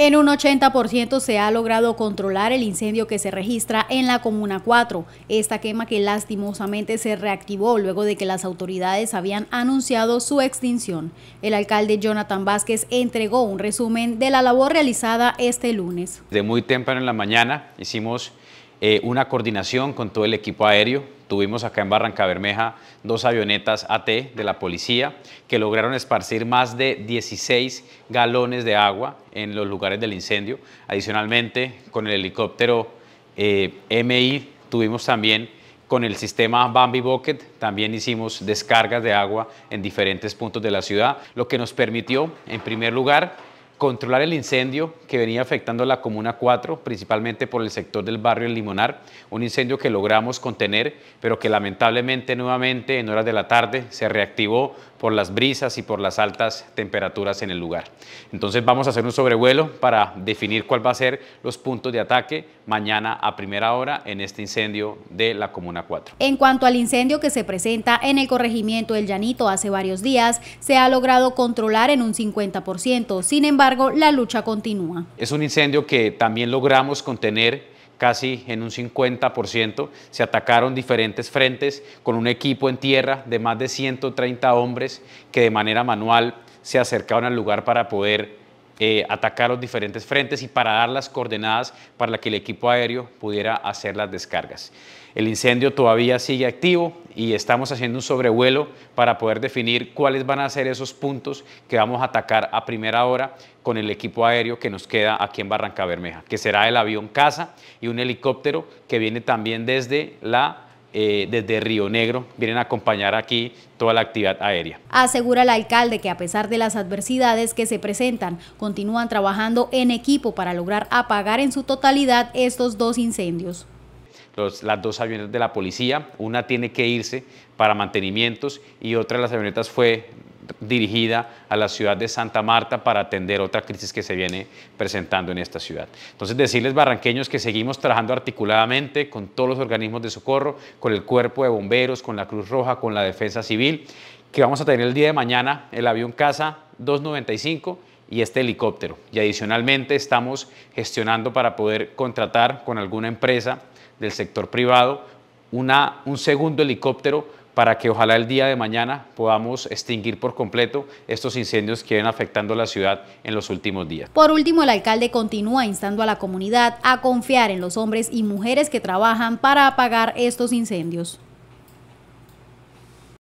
En un 80% se ha logrado controlar el incendio que se registra en la Comuna 4, esta quema que lastimosamente se reactivó luego de que las autoridades habían anunciado su extinción. El alcalde Jonathan Vázquez entregó un resumen de la labor realizada este lunes. De muy temprano en la mañana hicimos eh, una coordinación con todo el equipo aéreo Tuvimos acá en Barranca Bermeja dos avionetas AT de la policía que lograron esparcir más de 16 galones de agua en los lugares del incendio. Adicionalmente, con el helicóptero eh, MI tuvimos también con el sistema Bambi Bucket también hicimos descargas de agua en diferentes puntos de la ciudad, lo que nos permitió, en primer lugar, controlar el incendio que venía afectando a la Comuna 4, principalmente por el sector del barrio El Limonar, un incendio que logramos contener, pero que lamentablemente nuevamente en horas de la tarde se reactivó por las brisas y por las altas temperaturas en el lugar. Entonces vamos a hacer un sobrevuelo para definir cuál va a ser los puntos de ataque mañana a primera hora en este incendio de la Comuna 4. En cuanto al incendio que se presenta en el corregimiento del Llanito hace varios días, se ha logrado controlar en un 50%, sin embargo la lucha continúa. Es un incendio que también logramos contener casi en un 50%. Se atacaron diferentes frentes con un equipo en tierra de más de 130 hombres que de manera manual se acercaron al lugar para poder eh, atacar los diferentes frentes y para dar las coordenadas para que el equipo aéreo pudiera hacer las descargas. El incendio todavía sigue activo y estamos haciendo un sobrevuelo para poder definir cuáles van a ser esos puntos que vamos a atacar a primera hora con el equipo aéreo que nos queda aquí en Barranca Bermeja, que será el avión Casa y un helicóptero que viene también desde la eh, desde Río Negro vienen a acompañar aquí toda la actividad aérea. Asegura el alcalde que a pesar de las adversidades que se presentan, continúan trabajando en equipo para lograr apagar en su totalidad estos dos incendios. las dos avionetas de la policía, una tiene que irse para mantenimientos y otra de las avionetas fue dirigida a la ciudad de Santa Marta para atender otra crisis que se viene presentando en esta ciudad. Entonces, decirles barranqueños que seguimos trabajando articuladamente con todos los organismos de socorro, con el cuerpo de bomberos, con la Cruz Roja, con la Defensa Civil, que vamos a tener el día de mañana el avión Casa 295 y este helicóptero. Y adicionalmente estamos gestionando para poder contratar con alguna empresa del sector privado una, un segundo helicóptero para que ojalá el día de mañana podamos extinguir por completo estos incendios que vienen afectando la ciudad en los últimos días. Por último, el alcalde continúa instando a la comunidad a confiar en los hombres y mujeres que trabajan para apagar estos incendios.